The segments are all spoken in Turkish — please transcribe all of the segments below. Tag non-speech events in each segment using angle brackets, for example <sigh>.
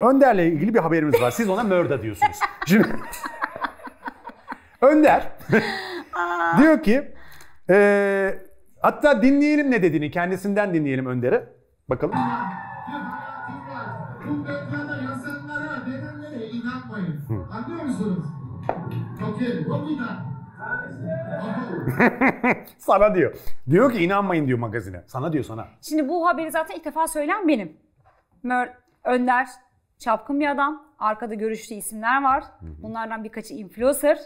Önder'le ilgili bir haberimiz var. Siz ona Mörda diyorsunuz. Şimdi Önder diyor ki e, hatta dinleyelim ne dediğini kendisinden dinleyelim Önder'i. Bakalım. Anlıyor <laughs> musunuz? sana diyor. Diyor ki inanmayın diyor magazine. Sana diyor sana. Şimdi bu haberi zaten ilk defa söyleyen benim. Mör, Önder çapkın bir adam, arkada görüştüğü isimler var. Bunlardan birkaçı influencer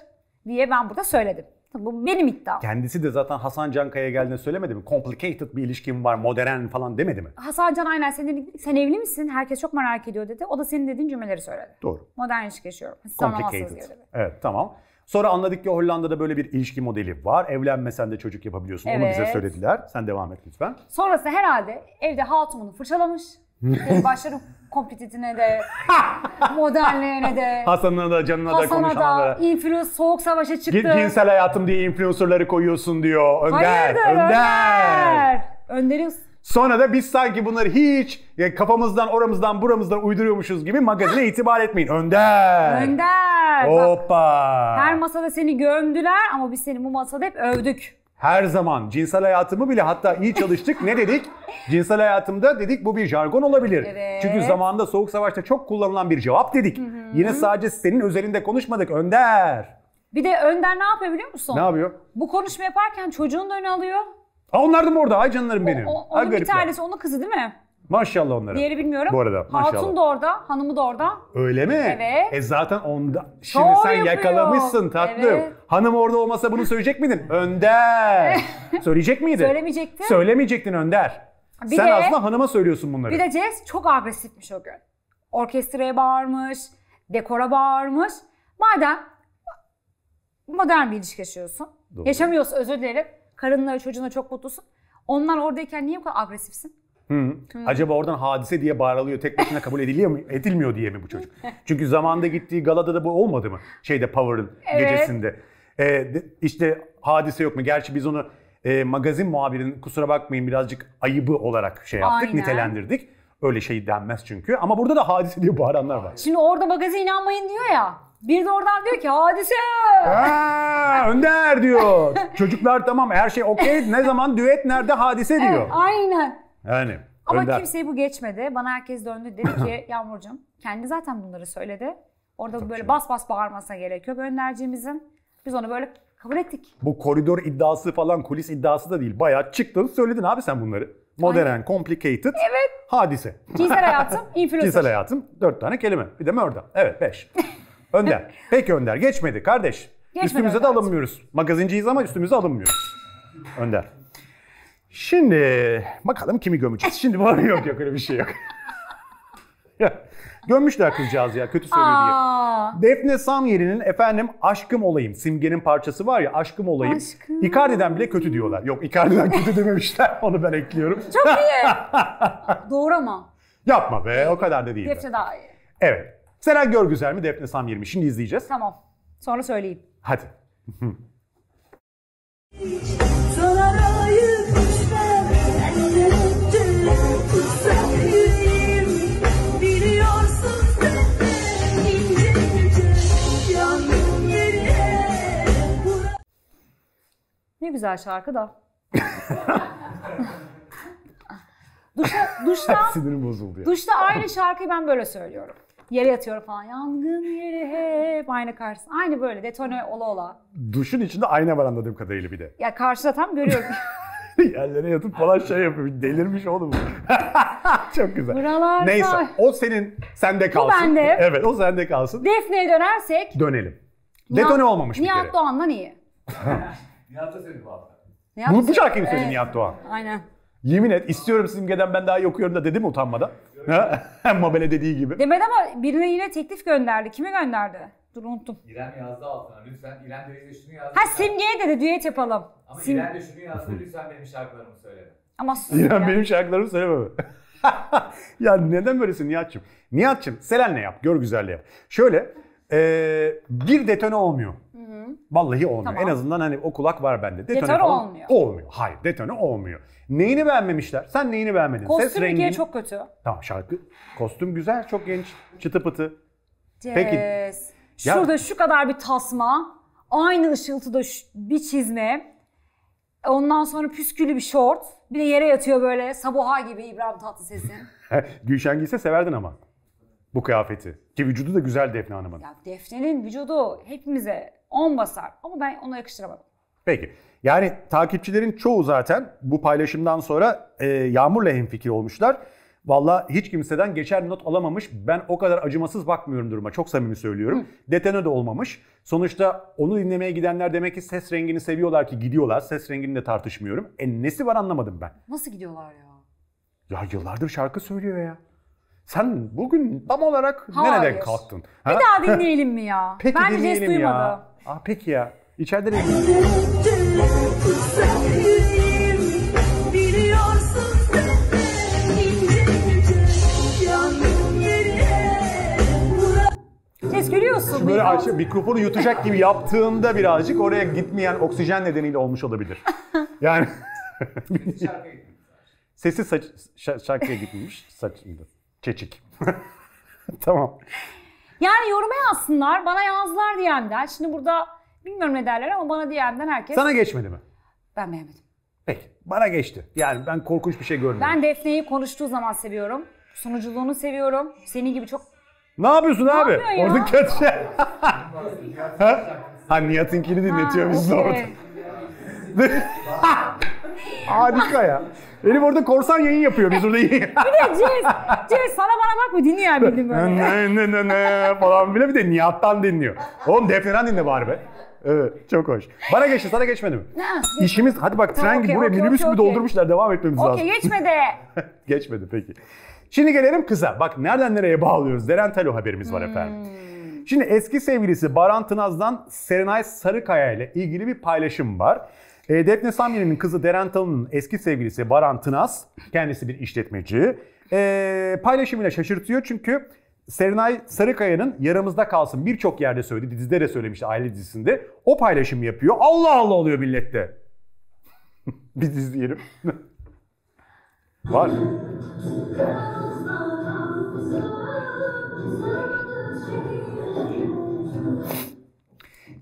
diye ben burada söyledim. Tabii bu benim iddiam. Kendisi de zaten Hasan Cankaya geldiğinde söylemedi mi? Complicated bir ilişkim var, modern falan demedi mi? Hasan Can aynen sen, sen evli misin? Herkes çok merak ediyor dedi. O da senin dediğin cümleleri söyledi. Doğru. Modern ilişki yaşıyorum. Siz Complicated. Evet tamam. Sonra anladık ki Hollanda'da böyle bir ilişki modeli var. Evlenmesen de çocuk yapabiliyorsun. Evet. Onu bize söylediler. Sen devam et lütfen. Sonrasında herhalde evde hatununu fırçalamış. Ee, başarı başlarım de, <laughs> modelliğine de. Hasan'la da, canına da Hasan'a konuşanlara. da, influencer soğuk savaşa çıktı. Git Cinsel hayatım diye influencerları koyuyorsun diyor. Önder, Hayırdır, Önder. Önder. Önder'in Sonra da biz sanki bunları hiç ya e, kafamızdan, oramızdan, buramızdan uyduruyormuşuz gibi magazine itibar etmeyin. Önder. Önder. Hoppa. Bak, her masada seni gömdüler ama biz seni bu masada hep övdük her zaman cinsel hayatımı bile hatta iyi çalıştık ne dedik? Cinsel hayatımda dedik bu bir jargon olabilir. Evet. Çünkü zamanında soğuk savaşta çok kullanılan bir cevap dedik. Hı hı. Yine sadece senin özelinde konuşmadık Önder. Bir de Önder ne yapıyor biliyor musun? Ne yapıyor? Bu konuşma yaparken çocuğunu da öne alıyor. Aa onlar da mı orada? Ay canlarım benim. O, o, onun Ay, bir tanesi onun kızı değil mi? Maşallah onlara. Diğeri bilmiyorum. Bu arada maşallah. Hatun da orada, hanımı da orada. Öyle mi? Evet. E zaten onda şimdi Doğru sen yapıyor. yakalamışsın tatlım. Evet. Hanım orada olmasa bunu söyleyecek miydin? Önder. <laughs> Söyleyecek miydin? Söylemeyecektim. Söylemeyecektin Önder. Bir sen de, aslında hanıma söylüyorsun bunları. Bir de Jess çok agresifmiş o gün. Orkestraya bağırmış, dekora bağırmış. Madem modern bir ilişki yaşıyorsun. Doğru. Yaşamıyorsun özür dilerim. Karınla çocuğuna çok mutlusun. Onlar oradayken niye bu kadar agresifsin? Hı. Hı. Acaba oradan hadise diye bağırılıyor tek başına kabul ediliyor mu? Edilmiyor diye mi bu çocuk? <laughs> Çünkü zamanda gittiği galada da bu olmadı mı? Şeyde Power'ın evet. gecesinde. Ee, işte hadise yok mu? Gerçi biz onu e, magazin muhabirinin kusura bakmayın birazcık ayıbı olarak şey yaptık, Aynen. nitelendirdik. Öyle şey denmez çünkü. Ama burada da hadise diye bağıranlar var. Şimdi orada magaza inanmayın diyor ya. Bir de oradan diyor ki hadise. Ha, Önder diyor. <laughs> Çocuklar tamam her şey okey. Ne zaman düet nerede hadise diyor. Evet, aynen. Yani. Ama Önder. kimseyi bu geçmedi. Bana herkes döndü dedi ki <clears throat> Yağmurcuğum kendi zaten bunları söyledi. Orada Tabii böyle canım. bas bas bağırmasına gerek yok Önderciğimizin. Biz onu böyle kabul ettik. Bu koridor iddiası falan kulis iddiası da değil. Bayağı çıktın söyledin abi sen bunları. Modern, Aynen. complicated, evet. hadise. Cinsel <laughs> hayatım, influencer. Cinsel hayatım, dört tane kelime. Bir de mörder. Evet, beş. Önder. <laughs> Peki Önder, geçmedi kardeş. Geçmedi üstümüze Önder. de alınmıyoruz. Magazinciyiz ama üstümüze alınmıyoruz. Önder. Şimdi bakalım kimi gömeceğiz. Şimdi var <laughs> yok yok öyle bir şey yok. <laughs> ya, gömmüşler kızcağız ya kötü söylüyor Aa. diye. Defne Samyeri'nin efendim aşkım olayım simgenin parçası var ya aşkım olayım. Aşkım. Icardi'den bile kötü diyorlar. Yok Icardi'den kötü dememişler onu ben ekliyorum. Çok iyi. <laughs> Doğru ama. Yapma be o kadar da değil. be. daha iyi. Evet. Seren güzel mi Defne Samyeri mi? Şimdi izleyeceğiz. Tamam. Sonra söyleyeyim. Hadi. Sana Ne güzel şarkı da. <laughs> duşta, duşta, <laughs> Sinirim bozuldu ya. Duşta aynı şarkıyı ben böyle söylüyorum. Yere yatıyorum falan. Yangın yeri hep aynı karşısında. Aynı böyle detone ola ola. Duşun içinde ayna var anladığım kadarıyla bir de. Ya karşıda tam görüyorum. <laughs> Yerlere yatıp falan şey yapıyor. Delirmiş oğlum. Çok güzel. Buralar Neyse o senin sende kalsın. Bu bende. Evet o sende kalsın. Defne'ye dönersek. Dönelim. Detone olmamış Nihat bir kere. Nihat Doğan'dan iyi. Nihat da söyledi bu hafta. Nihat bu, bu şarkıyı söyledi Nihat Doğan? Aynen. Yemin et istiyorum simgeden ben daha iyi okuyorum da dedim utanmadan. <laughs> Mabel'e dediği gibi. Demedi ama birine yine teklif gönderdi. Kime gönderdi? Dur unuttum. İrem yazdı altına. Lütfen İrem de şunu yazdı. Ha Simge'ye dedi düet yapalım. Ama Sim... İrem de şunu yazdı. Lütfen benim şarkılarımı söyle. Ama sus İrem ya. benim şarkılarımı söyleme. <laughs> ya neden böylesin Nihat'cığım? Nihat'cığım Selen'le yap. Gör güzelle yap. Şöyle ee, bir detone olmuyor. Hı-hı. Vallahi olmuyor. Tamam. En azından hani o kulak var bende. Detone falan olmuyor. Olmuyor. Hayır detone olmuyor. Neyini beğenmemişler? Sen neyini beğenmedin? Kostüm Ses bir çok kötü. Tamam şarkı. Kostüm güzel. Çok genç. Çıtı pıtı. Cez. Peki. Ya- Şurada şu kadar bir tasma. Aynı ışıltıda şu- bir çizme. Ondan sonra püskülü bir şort. Bir de yere yatıyor böyle sabuha gibi İbrahim Tatlıses'in. <laughs> Gülşen giyse severdin ama bu kıyafeti. Ki vücudu da güzel Defne Hanım'ın. Ya Defne'nin vücudu hepimize on basar ama ben ona yakıştıramadım. Peki. Yani takipçilerin çoğu zaten bu paylaşımdan sonra e, Yağmur'la hemfikir olmuşlar. Valla hiç kimseden geçer not alamamış. Ben o kadar acımasız bakmıyorum duruma. Çok samimi söylüyorum. Hı. Detene de olmamış. Sonuçta onu dinlemeye gidenler demek ki ses rengini seviyorlar ki gidiyorlar. Ses rengini de tartışmıyorum. E nesi var anlamadım ben. Nasıl gidiyorlar ya? Ya yıllardır şarkı söylüyor ya. Sen bugün tam olarak Hayır. nereden kalktın? Ha? Bir daha dinleyelim mi ya? <laughs> Peki ben bir ses şey duymadım. Ya. Aa, peki ya. İçeride ne? gülüyorsun. Böyle açıp mikrofonu yutacak gibi yaptığında birazcık oraya gitmeyen oksijen nedeniyle olmuş olabilir. <laughs> Yani sesi saç şarkıya gitmiş saçında. Çeçik. <laughs> tamam. Yani yoruma yazsınlar, bana yazdılar diyenler. Şimdi burada bilmiyorum ne derler ama bana DM'den herkes... Sana geçmedi mi? Ben beğenmedim. Peki, bana geçti. Yani ben korkunç bir şey görmedim. Ben Defne'yi konuştuğu zaman seviyorum. Sunuculuğunu seviyorum. Senin gibi çok... Ne yapıyorsun ne abi? Yapıyor orada kötü şey. <laughs> ha? ha Nihat'ınkini dinletiyor bizi okay. orada. <laughs> Harika ya. Elif orada korsan yayın yapıyor. Biz burada iyi. <laughs> bir de Cez, Cez sana bana mı dinliyor bildiğin böyle. ne ne ne ne falan bile bir de Nihat'tan dinliyor. Oğlum Defne'den dinle bari be. Evet, çok hoş. Bana geçti, sana geçmedi mi? İşimiz, hadi bak tren gibi okay, buraya okay, minibüs okay, gibi doldurmuşlar, devam etmemiz lazım. Okey, geçmedi. <laughs> geçmedi, peki. Şimdi gelelim kıza. Bak nereden nereye bağlıyoruz? Deren Talo haberimiz var hmm. efendim. Şimdi eski sevgilisi Baran Tınaz'dan Serenay Sarıkaya ile ilgili bir paylaşım var. E, Defne Samyeli'nin kızı Deren Talın'ın eski sevgilisi Baran Tınaz, kendisi bir işletmeci, e, paylaşımıyla şaşırtıyor çünkü Serenay Sarıkaya'nın Yaramızda Kalsın birçok yerde söyledi, dizide de söylemişti aile dizisinde. O paylaşımı yapıyor, Allah Allah oluyor millette. <laughs> Biz izleyelim. <laughs> Var.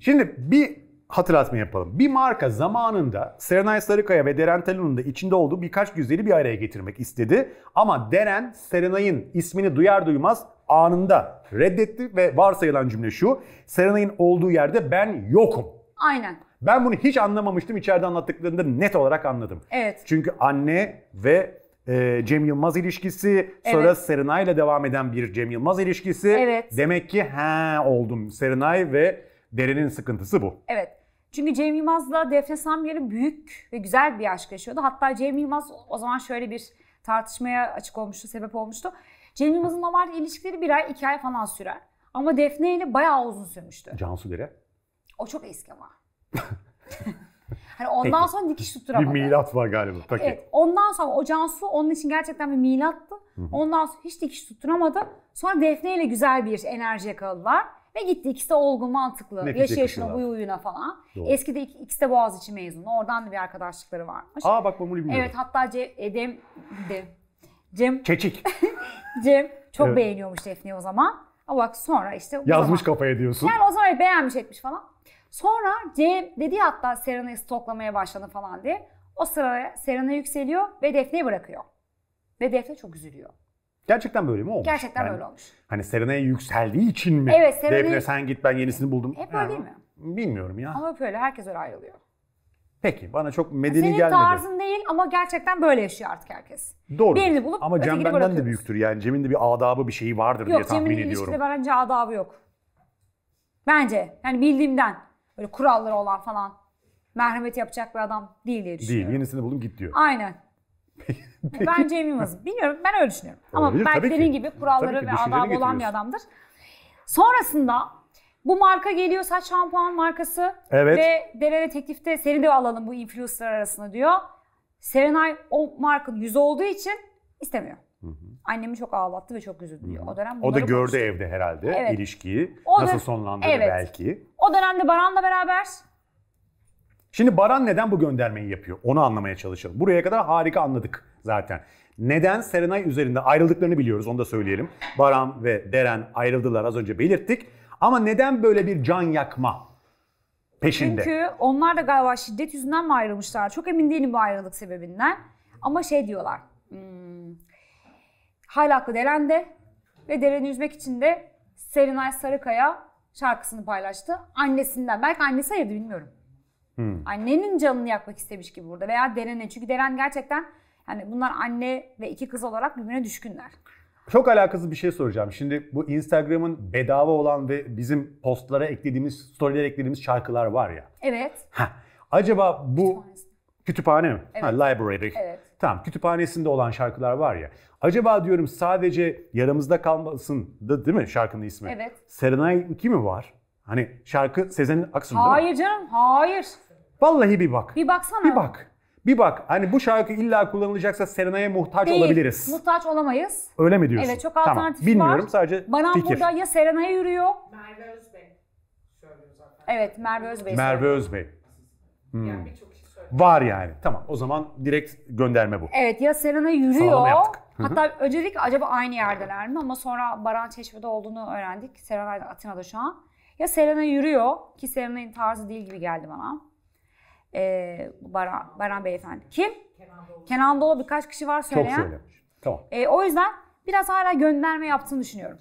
Şimdi bir hatırlatma yapalım. Bir marka zamanında Serenay Sarıkaya ve Deren Talon'un da içinde olduğu birkaç güzeli bir araya getirmek istedi. Ama Deren Serenay'ın ismini duyar duymaz anında reddetti ve varsayılan cümle şu. Serenay'ın olduğu yerde ben yokum. Aynen. Ben bunu hiç anlamamıştım. İçeride anlattıklarında net olarak anladım. Evet. Çünkü anne ve e, Cem Yılmaz ilişkisi, evet. sonra Serenay ile devam eden bir Cem Yılmaz ilişkisi. Evet. Demek ki he oldum Serenay ve Deren'in sıkıntısı bu. Evet. Çünkü Cem Yılmaz'la Defne Samyer'in büyük ve güzel bir aşk yaşıyordu. Hatta Cem Yılmaz o zaman şöyle bir tartışmaya açık olmuştu, sebep olmuştu. Cem Yılmaz'ın normalde ilişkileri bir ay, iki ay falan sürer. Ama Defne ile bayağı uzun sürmüştü. Cansu Dere? O çok eski ama. <laughs> hani ondan sonra dikiş tutturamadı. Bir milat var galiba. Peki. Evet, ondan sonra o Cansu onun için gerçekten bir milattı. Ondan sonra hiç dikiş tutturamadı. Sonra Defne ile güzel bir enerji yakaladılar. Ve gitti ikisi de olgun, mantıklı. Netice Yaşı yaşına, uyu uyuna falan. Doğru. Eskide ik- ikisi de Boğaziçi mezunu. Oradan da bir arkadaşlıkları varmış. Aa bak bunu bilmiyorum. Evet hatta Ce Edem... De, Cem... Çeçik. <laughs> Cem çok evet. beğeniyormuş Defne'yi o zaman. Ama bak sonra işte... Yazmış zaman, kafaya diyorsun. Yani o zaman beğenmiş etmiş falan. Sonra Cem dedi hatta Serena'yı stoklamaya başladı falan diye. O sırada Serena yükseliyor ve Defne'yi bırakıyor. Ve Defne çok üzülüyor. Gerçekten böyle mi olmuş? Gerçekten yani, böyle olmuş. Hani Serena'ya yükseldiği için mi? Evet Serena'ya... Devre sen git ben yenisini buldum. Hep öyle yani, değil mi? Bilmiyorum ya. Ama böyle herkes öyle ayrılıyor. Peki bana çok medeni Senin gelmedi. Senin tarzın değil ama gerçekten böyle yaşıyor artık herkes. Doğru. Birini bulup Ama Cem benden de büyüktür yani. Cem'in de bir adabı bir şeyi vardır yok, diye tahmin Cem'in ediyorum. Yok Cem'in ilişkide bence adabı yok. Bence yani bildiğimden böyle kuralları olan falan merhamet yapacak bir adam değil diye düşünüyorum. Değil yenisini buldum git diyor. Aynen. E, bence emin Yılmaz. Bilmiyorum ben öyle düşünüyorum. Ama Olabilir, belki dediğin gibi kuralları ve adabı olan bir adamdır. Sonrasında bu marka geliyor saç şampuan markası evet. ve Derele teklifte seni de alalım bu influencer arasında diyor. Serenay o markın yüzü olduğu için istemiyor. Hı hı. Annemi çok ağlattı ve çok üzüldü. Hı. O dönem O da gördü konuştu. evde herhalde evet. ilişkiyi. O nasıl dön- evet. belki. O dönemde Baran'la beraber Şimdi Baran neden bu göndermeyi yapıyor? Onu anlamaya çalışalım. Buraya kadar harika anladık zaten. Neden Serenay üzerinde ayrıldıklarını biliyoruz onu da söyleyelim. Baran ve Deren ayrıldılar az önce belirttik. Ama neden böyle bir can yakma peşinde? Çünkü onlar da galiba şiddet yüzünden mi ayrılmışlar? Çok emin değilim bu ayrılık sebebinden. Ama şey diyorlar. Hmm, hala haklı Deren de ve Deren'i üzmek için de Serenay Sarıkaya şarkısını paylaştı. Annesinden. Belki annesi ayırdı bilmiyorum. Hmm. Annenin canını yakmak istemiş gibi burada veya Deren'e. Çünkü Deren gerçekten yani bunlar anne ve iki kız olarak birbirine düşkünler. Çok alakasız bir şey soracağım. Şimdi bu Instagram'ın bedava olan ve bizim postlara eklediğimiz, storylere eklediğimiz şarkılar var ya. Evet. Heh. Acaba bu kütüphane mi? Evet. Ha, library. Evet. Tamam kütüphanesinde olan şarkılar var ya. Acaba diyorum sadece yaramızda kalmasın da değil mi şarkının ismi? Evet. Serenay 2 mi var? Hani şarkı Sezen'in Aksu'nun Hayır canım hayır. Vallahi bir bak. Bir baksana. Bir bak. Bir bak hani bu şarkı illa kullanılacaksa Serena'ya muhtaç Değil, olabiliriz. Muhtaç olamayız. Öyle mi diyorsun? Evet çok alternatif tamam. Bilmiyorum var. sadece Bana fikir. burada ya Serena'ya yürüyor. Merve Özbey. Evet Merve Özbey. Merve Özbey. Hmm. Yani birçok şey söylüyor. Var yani. Tamam o zaman direkt gönderme bu. Evet ya Serena yürüyor. Hatta Hı-hı. önce dedik acaba aynı yerdeler mi ama sonra Baran Çeşme'de olduğunu öğrendik. Serena Atina'da şu an. Ya Serena yürüyor ki Serena'nın tarzı değil gibi geldi bana e, Baran, Baran Beyefendi. Kim? Kenan Doğulu. birkaç kişi var söyleyen. Çok söylemiş. Tamam. E, o yüzden biraz hala gönderme yaptığını düşünüyorum.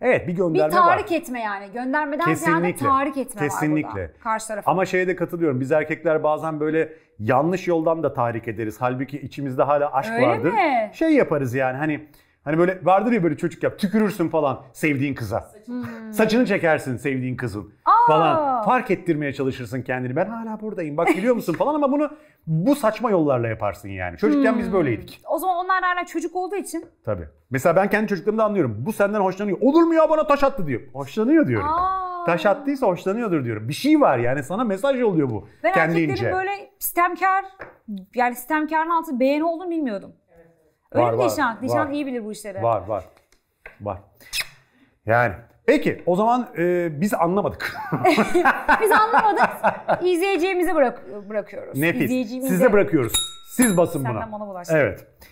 Evet bir gönderme var. Bir tahrik var. etme yani. Göndermeden Kesinlikle. ziyade tahrik etme Kesinlikle. var burada. Karşı tarafa. Ama şeye de katılıyorum. Biz erkekler bazen böyle yanlış yoldan da tahrik ederiz. Halbuki içimizde hala aşk Öyle vardır. Mi? Şey yaparız yani hani Hani böyle vardır ya böyle çocuk yap tükürürsün falan sevdiğin kıza. Hmm. Saçını çekersin sevdiğin kızın Aa. falan. Fark ettirmeye çalışırsın kendini. Ben hala buradayım bak biliyor musun falan ama bunu bu saçma yollarla yaparsın yani. Çocukken hmm. biz böyleydik. O zaman onlar hala çocuk olduğu için. Tabii. Mesela ben kendi çocuklarımda anlıyorum. Bu senden hoşlanıyor. Olur mu ya bana taş attı diyor. Hoşlanıyor diyorum. Aa taş attıysa hoşlanıyordur diyorum. Bir şey var yani sana mesaj oluyor bu. Ben kendince. erkeklerin böyle sistemkar yani sistemkarın altı beğeni olduğunu bilmiyordum. Öyle var, Nişan? Var, Nişan iyi bilir bu işleri. Var var. Var. Yani Peki o zaman e, biz anlamadık. <laughs> biz anlamadık. İzleyeceğimize bırak bırakıyoruz. Nefis. Size bırakıyoruz. Siz basın Senden buna. Senden bana bulaştın. Evet.